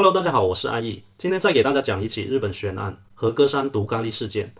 Hello，大家好，我是阿义，今天再给大家讲一起日本悬案——和歌山毒咖喱事件。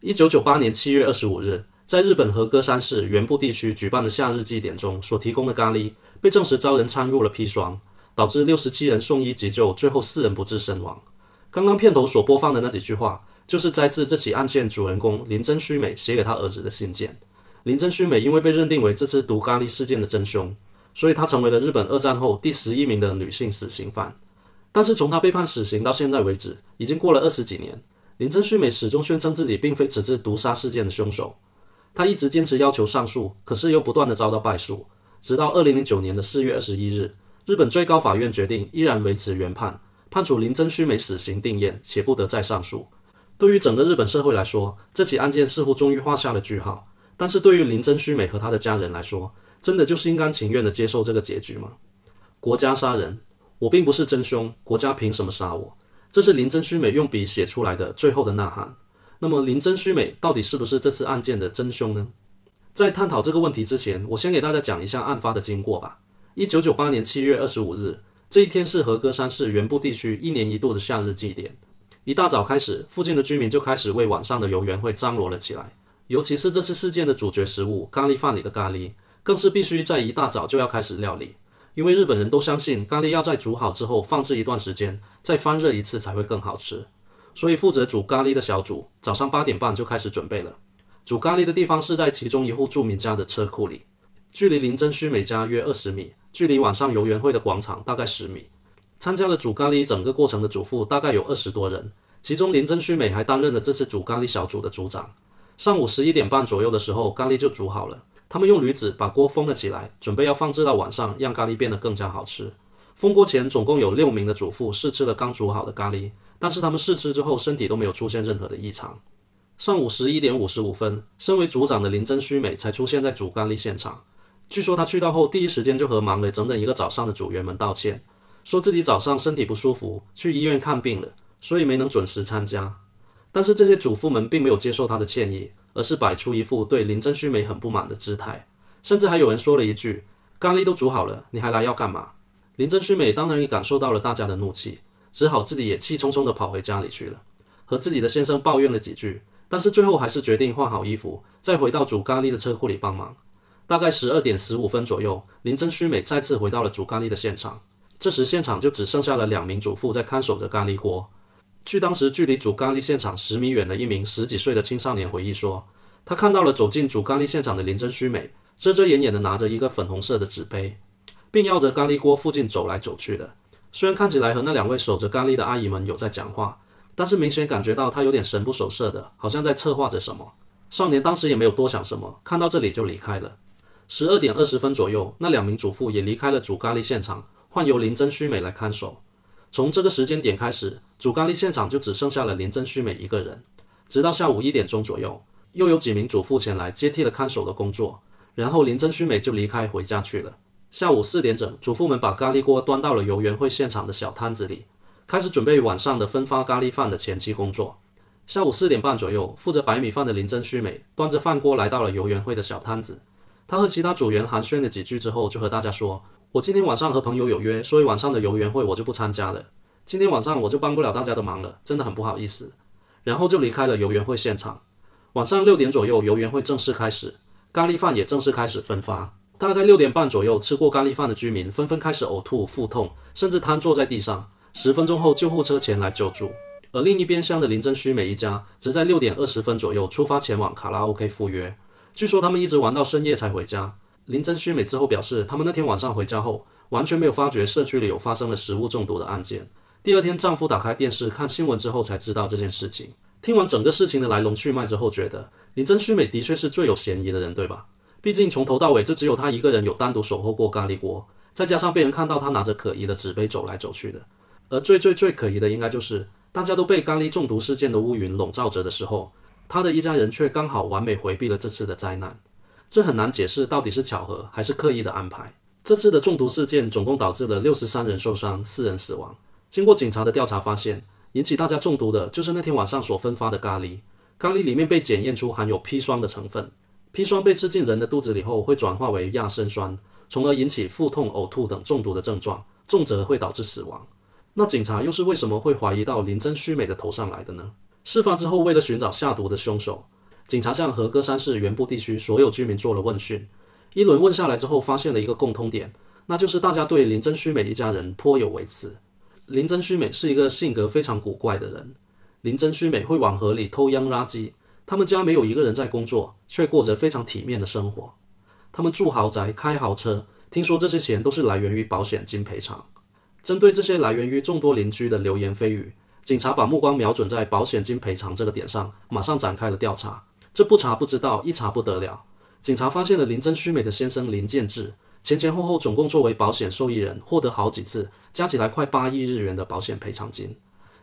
一九九八年七月二十五日，在日本和歌山市原部地区举办的夏日祭典中，所提供的咖喱被证实遭人掺入了砒霜，导致六十七人送医急救，最后四人不治身亡。刚刚片头所播放的那几句话，就是摘自这起案件主人公林真须美写给他儿子的信件。林真须美因为被认定为这次毒咖喱事件的真凶，所以她成为了日本二战后第十一名的女性死刑犯。但是从他被判死刑到现在为止，已经过了二十几年。林真须美始终宣称自己并非此次毒杀事件的凶手，他一直坚持要求上诉，可是又不断的遭到败诉。直到二零零九年的四月二十一日，日本最高法院决定依然维持原判，判处林真须美死刑定谳，且不得再上诉。对于整个日本社会来说，这起案件似乎终于画下了句号。但是对于林真须美和他的家人来说，真的就是甘情愿的接受这个结局吗？国家杀人。我并不是真凶，国家凭什么杀我？这是林真虚美用笔写出来的最后的呐喊。那么，林真虚美到底是不是这次案件的真凶呢？在探讨这个问题之前，我先给大家讲一下案发的经过吧。一九九八年七月二十五日，这一天是和歌山市原部地区一年一度的夏日祭典。一大早开始，附近的居民就开始为晚上的游园会张罗了起来。尤其是这次事件的主角食物咖喱饭里的咖喱，更是必须在一大早就要开始料理。因为日本人都相信咖喱要在煮好之后放置一段时间，再翻热一次才会更好吃，所以负责煮咖喱的小组早上八点半就开始准备了。煮咖喱的地方是在其中一户住民家的车库里，距离林真须美家约二十米，距离晚上游园会的广场大概十米。参加了煮咖喱整个过程的主妇大概有二十多人，其中林真须美还担任了这次煮咖喱小组的组长。上午十一点半左右的时候，咖喱就煮好了。他们用铝纸把锅封了起来，准备要放置到晚上，让咖喱变得更加好吃。封锅前，总共有六名的主妇试吃了刚煮好的咖喱，但是他们试吃之后，身体都没有出现任何的异常。上午十一点五十五分，身为主长的林真须美才出现在煮咖喱现场。据说她去到后，第一时间就和忙了整整一个早上的组员们道歉，说自己早上身体不舒服，去医院看病了，所以没能准时参加。但是这些主妇们并没有接受她的歉意。而是摆出一副对林真须美很不满的姿态，甚至还有人说了一句：“咖喱都煮好了，你还来要干嘛？”林真须美当然也感受到了大家的怒气，只好自己也气冲冲地跑回家里去了，和自己的先生抱怨了几句，但是最后还是决定换好衣服，再回到煮咖喱的车库里帮忙。大概十二点十五分左右，林真须美再次回到了煮咖喱的现场，这时现场就只剩下了两名主妇在看守着咖喱锅。据当时距离主咖喱现场十米远的一名十几岁的青少年回忆说，他看到了走进主咖喱现场的林真虚美，遮遮掩掩的拿着一个粉红色的纸杯，并绕着咖喱锅附近走来走去的。虽然看起来和那两位守着咖喱的阿姨们有在讲话，但是明显感觉到他有点神不守舍的，好像在策划着什么。少年当时也没有多想什么，看到这里就离开了。十二点二十分左右，那两名主妇也离开了主咖喱现场，换由林真虚美来看守。从这个时间点开始，煮咖喱现场就只剩下了林真须美一个人。直到下午一点钟左右，又有几名主妇前来接替了看守的工作，然后林真须美就离开回家去了。下午四点整，主妇们把咖喱锅端到了游园会现场的小摊子里，开始准备晚上的分发咖喱饭的前期工作。下午四点半左右，负责白米饭的林真须美端着饭锅来到了游园会的小摊子，他和其他组员寒暄了几句之后，就和大家说。我今天晚上和朋友有约，所以晚上的游园会我就不参加了。今天晚上我就帮不了大家的忙了，真的很不好意思。然后就离开了游园会现场。晚上六点左右，游园会正式开始，咖喱饭也正式开始分发。大概六点半左右，吃过咖喱饭的居民纷纷开始呕吐、腹痛，甚至瘫坐在地上。十分钟后，救护车前来救助。而另一边乡的林真须美一家，则在六点二十分左右出发前往卡拉 OK 赴约。据说他们一直玩到深夜才回家。林真虚美之后表示，他们那天晚上回家后完全没有发觉社区里有发生了食物中毒的案件。第二天，丈夫打开电视看新闻之后才知道这件事情。听完整个事情的来龙去脉之后，觉得林真虚美的确是最有嫌疑的人，对吧？毕竟从头到尾就只有她一个人有单独守候过咖喱锅，再加上被人看到她拿着可疑的纸杯走来走去的。而最最最可疑的，应该就是大家都被咖喱中毒事件的乌云笼罩着的时候，她的一家人却刚好完美回避了这次的灾难。这很难解释到底是巧合还是刻意的安排。这次的中毒事件总共导致了六十三人受伤，四人死亡。经过警察的调查发现，引起大家中毒的就是那天晚上所分发的咖喱。咖喱里面被检验出含有砒霜的成分。砒霜被吃进人的肚子里后，会转化为亚砷酸，从而引起腹痛、呕吐等中毒的症状，重则会导致死亡。那警察又是为什么会怀疑到林真虚美的头上来的呢？事发之后，为了寻找下毒的凶手。警察向和歌山市原部地区所有居民做了问讯，一轮问下来之后，发现了一个共通点，那就是大家对林真须美一家人颇有微词。林真须美是一个性格非常古怪的人，林真须美会往河里偷扔垃圾。他们家没有一个人在工作，却过着非常体面的生活。他们住豪宅，开豪车，听说这些钱都是来源于保险金赔偿。针对这些来源于众多邻居的流言蜚语，警察把目光瞄准在保险金赔偿这个点上，马上展开了调查。这不查不知道，一查不得了。警察发现了林真虚美的先生林建志，前前后后总共作为保险受益人获得好几次，加起来快八亿日元的保险赔偿金。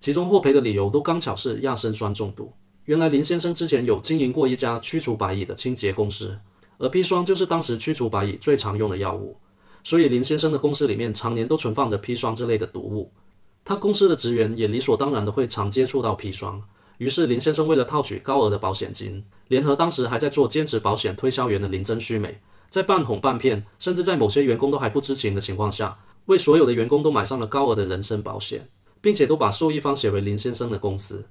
其中获赔的理由都刚巧是亚砷酸中毒。原来林先生之前有经营过一家驱除白蚁的清洁公司，而砒霜就是当时驱除白蚁最常用的药物，所以林先生的公司里面常年都存放着砒霜之类的毒物。他公司的职员也理所当然的会常接触到砒霜，于是林先生为了套取高额的保险金。联合当时还在做兼职保险推销员的林真虚美，在半哄半骗，甚至在某些员工都还不知情的情况下，为所有的员工都买上了高额的人身保险，并且都把受益方写为林先生的公司。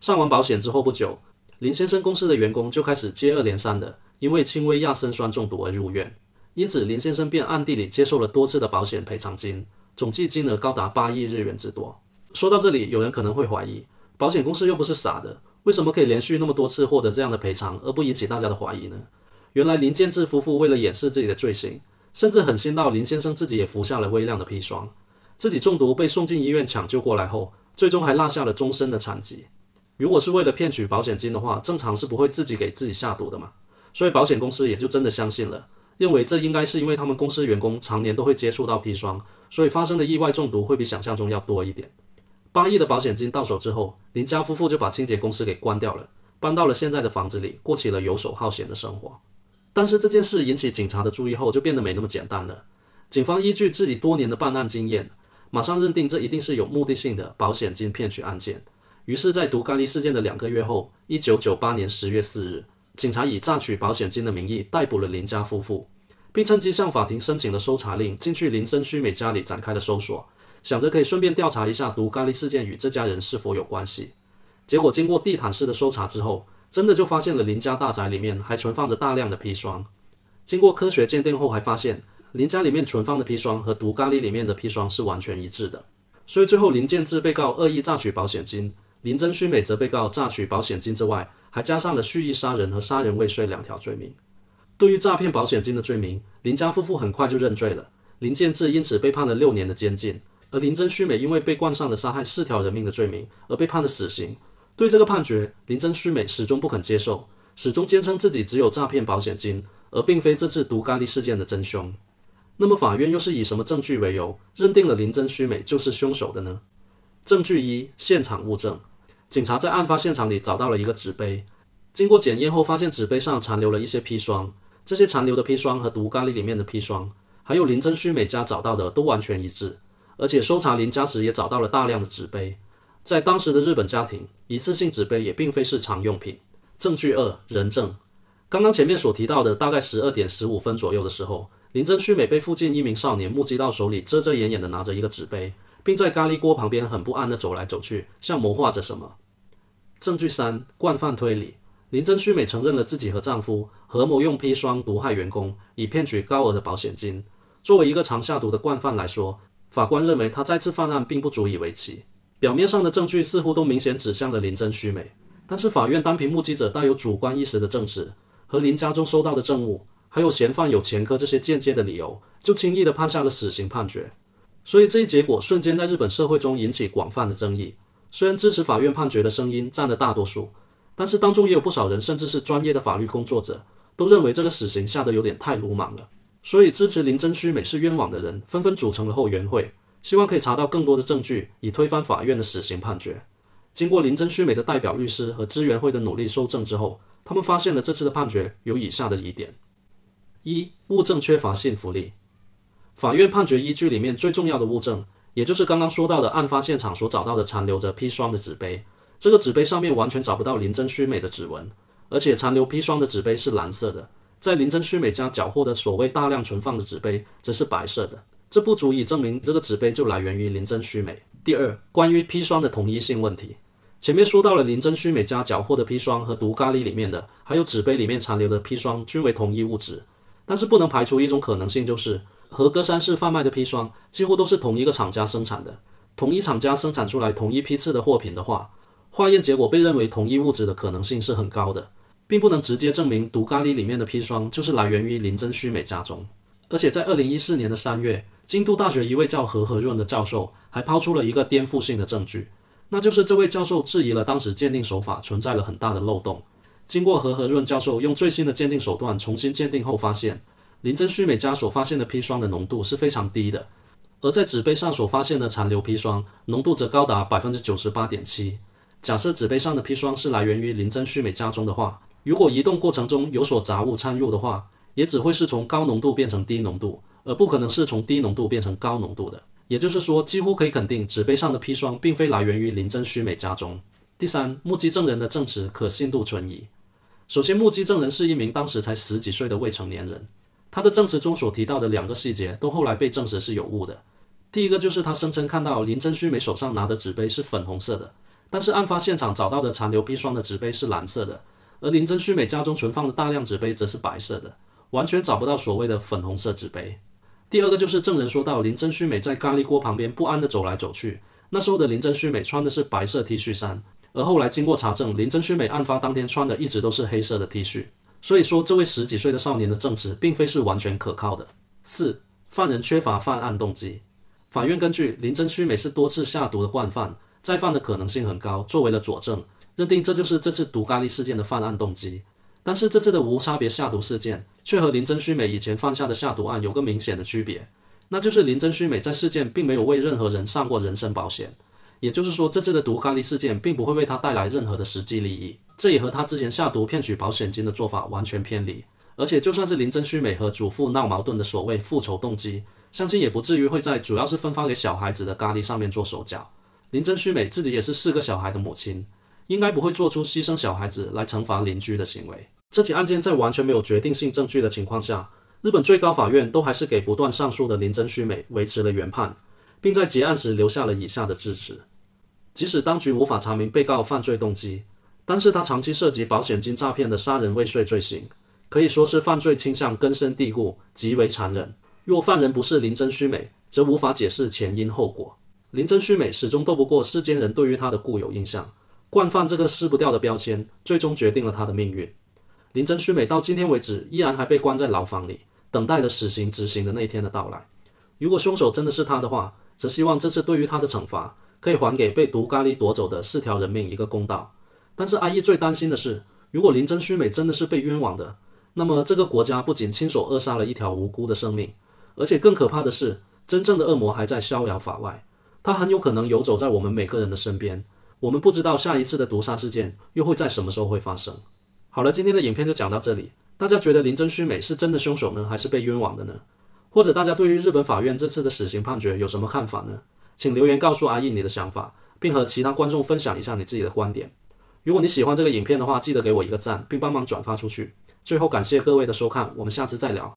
上完保险之后不久，林先生公司的员工就开始接二连三的因为轻微亚砷酸中毒而入院，因此林先生便暗地里接受了多次的保险赔偿金，总计金额高达八亿日元之多。说到这里，有人可能会怀疑，保险公司又不是傻的。为什么可以连续那么多次获得这样的赔偿，而不引起大家的怀疑呢？原来林建志夫妇为了掩饰自己的罪行，甚至狠心到林先生自己也服下了微量的砒霜，自己中毒被送进医院抢救过来后，最终还落下了终身的残疾。如果是为了骗取保险金的话，正常是不会自己给自己下毒的嘛。所以保险公司也就真的相信了，认为这应该是因为他们公司员工常年都会接触到砒霜，所以发生的意外中毒会比想象中要多一点。八亿的保险金到手之后，林家夫妇就把清洁公司给关掉了，搬到了现在的房子里，过起了游手好闲的生活。但是这件事引起警察的注意后，就变得没那么简单了。警方依据自己多年的办案经验，马上认定这一定是有目的性的保险金骗取案件。于是，在读干利事件的两个月后，一九九八年十月四日，警察以诈取保险金的名义逮捕了林家夫妇，并趁机向法庭申请了搜查令，进去林森须美家里展开了搜索。想着可以顺便调查一下毒咖喱事件与这家人是否有关系，结果经过地毯式的搜查之后，真的就发现了林家大宅里面还存放着大量的砒霜。经过科学鉴定后，还发现林家里面存放的砒霜和毒咖喱里面的砒霜是完全一致的。所以最后，林建志被告恶意榨取保险金，林真淑美则被告榨取保险金之外，还加上了蓄意杀人和杀人未遂两条罪名。对于诈骗保险金的罪名，林家夫妇很快就认罪了。林建志因此被判了六年的监禁。而林真虚美因为被冠上了杀害四条人命的罪名而被判了死刑。对这个判决，林真虚美始终不肯接受，始终坚称自己只有诈骗保险金，而并非这次毒咖喱事件的真凶。那么，法院又是以什么证据为由认定了林真虚美就是凶手的呢？证据一：现场物证。警察在案发现场里找到了一个纸杯，经过检验后发现纸杯上残留了一些砒霜。这些残留的砒霜和毒咖喱里面的砒霜，还有林真虚美家找到的都完全一致。而且搜查林家时也找到了大量的纸杯，在当时的日本家庭，一次性纸杯也并非是常用品。证据二，人证。刚刚前面所提到的，大概十二点十五分左右的时候，林真须美被附近一名少年目击到，手里遮遮掩掩的拿着一个纸杯，并在咖喱锅旁边很不安的走来走去，像谋划着什么。证据三，惯犯推理。林真须美承认了自己和丈夫合谋用砒霜毒害员工，以骗取高额的保险金。作为一个常下毒的惯犯来说，法官认为他再次犯案并不足以为奇，表面上的证据似乎都明显指向了林真虚美，但是法院单凭目击者带有主观意识的证词和林家中收到的证物，还有嫌犯有前科这些间接的理由，就轻易的判下了死刑判决。所以这一结果瞬间在日本社会中引起广泛的争议。虽然支持法院判决的声音占了大多数，但是当中也有不少人，甚至是专业的法律工作者，都认为这个死刑下的有点太鲁莽了。所以，支持林真虚美是冤枉的人纷纷组成了后援会，希望可以查到更多的证据，以推翻法院的死刑判决。经过林真虚美的代表律师和支援会的努力搜证之后，他们发现了这次的判决有以下的疑点：一、物证缺乏信服力。法院判决依据里面最重要的物证，也就是刚刚说到的案发现场所找到的残留着砒霜的纸杯，这个纸杯上面完全找不到林真虚美的指纹，而且残留砒霜的纸杯是蓝色的。在林真须美家缴获的所谓大量存放的纸杯，则是白色的，这不足以证明这个纸杯就来源于林真须美。第二，关于砒霜的同一性问题，前面说到了林真须美家缴获的砒霜和毒咖喱里面的，还有纸杯里面残留的砒霜均为同一物质，但是不能排除一种可能性，就是和歌山市贩卖的砒霜几乎都是同一个厂家生产的，同一厂家生产出来同一批次的货品的话，化验结果被认为同一物质的可能性是很高的。并不能直接证明毒咖喱里面的砒霜就是来源于林真虚美家中，而且在二零一四年的三月，京都大学一位叫和和润的教授还抛出了一个颠覆性的证据，那就是这位教授质疑了当时鉴定手法存在了很大的漏洞。经过和和润教授用最新的鉴定手段重新鉴定后，发现林真虚美家所发现的砒霜的浓度是非常低的，而在纸杯上所发现的残留砒霜浓度则高达百分之九十八点七。假设纸杯上的砒霜是来源于林真虚美家中的话，如果移动过程中有所杂物掺入的话，也只会是从高浓度变成低浓度，而不可能是从低浓度变成高浓度的。也就是说，几乎可以肯定，纸杯上的砒霜并非来源于林真须美家中。第三，目击证人的证词可信度存疑。首先，目击证人是一名当时才十几岁的未成年人，他的证词中所提到的两个细节都后来被证实是有误的。第一个就是他声称看到林真须美手上拿的纸杯是粉红色的，但是案发现场找到的残留砒霜的纸杯是蓝色的。而林真须美家中存放的大量纸杯则是白色的，完全找不到所谓的粉红色纸杯。第二个就是证人说到林真须美在咖喱锅旁边不安地走来走去，那时候的林真须美穿的是白色 T 恤衫，而后来经过查证，林真须美案发当天穿的一直都是黑色的 T 恤。所以说，这位十几岁的少年的证词并非是完全可靠的。四，犯人缺乏犯案动机。法院根据林真须美是多次下毒的惯犯，再犯的可能性很高，作为了佐证。认定这就是这次毒咖喱事件的犯案动机，但是这次的无差别下毒事件却和林真虚美以前犯下的下毒案有个明显的区别，那就是林真虚美在事件并没有为任何人上过人身保险，也就是说这次的毒咖喱事件并不会为他带来任何的实际利益，这也和他之前下毒骗取保险金的做法完全偏离。而且就算是林真虚美和祖父闹矛盾的所谓复仇动机，相信也不至于会在主要是分发给小孩子的咖喱上面做手脚。林真虚美自己也是四个小孩的母亲。应该不会做出牺牲小孩子来惩罚邻居的行为。这起案件在完全没有决定性证据的情况下，日本最高法院都还是给不断上诉的林真须美维持了原判，并在结案时留下了以下的致辞：即使当局无法查明被告犯罪动机，但是他长期涉及保险金诈骗的杀人未遂罪行，可以说是犯罪倾向根深蒂固，极为残忍。若犯人不是林真须美，则无法解释前因后果。林真须美始终斗不过世间人对于他的固有印象。惯犯这个撕不掉的标签，最终决定了他的命运。林真虚美到今天为止，依然还被关在牢房里，等待着死刑执行的那一天的到来。如果凶手真的是他的话，则希望这次对于他的惩罚，可以还给被毒咖喱夺走的四条人命一个公道。但是阿义最担心的是，如果林真虚美真的是被冤枉的，那么这个国家不仅亲手扼杀了一条无辜的生命，而且更可怕的是，真正的恶魔还在逍遥法外。他很有可能游走在我们每个人的身边。我们不知道下一次的毒杀事件又会在什么时候会发生。好了，今天的影片就讲到这里。大家觉得林真虚美是真的凶手呢，还是被冤枉的呢？或者大家对于日本法院这次的死刑判决有什么看法呢？请留言告诉阿易你的想法，并和其他观众分享一下你自己的观点。如果你喜欢这个影片的话，记得给我一个赞，并帮忙转发出去。最后感谢各位的收看，我们下次再聊。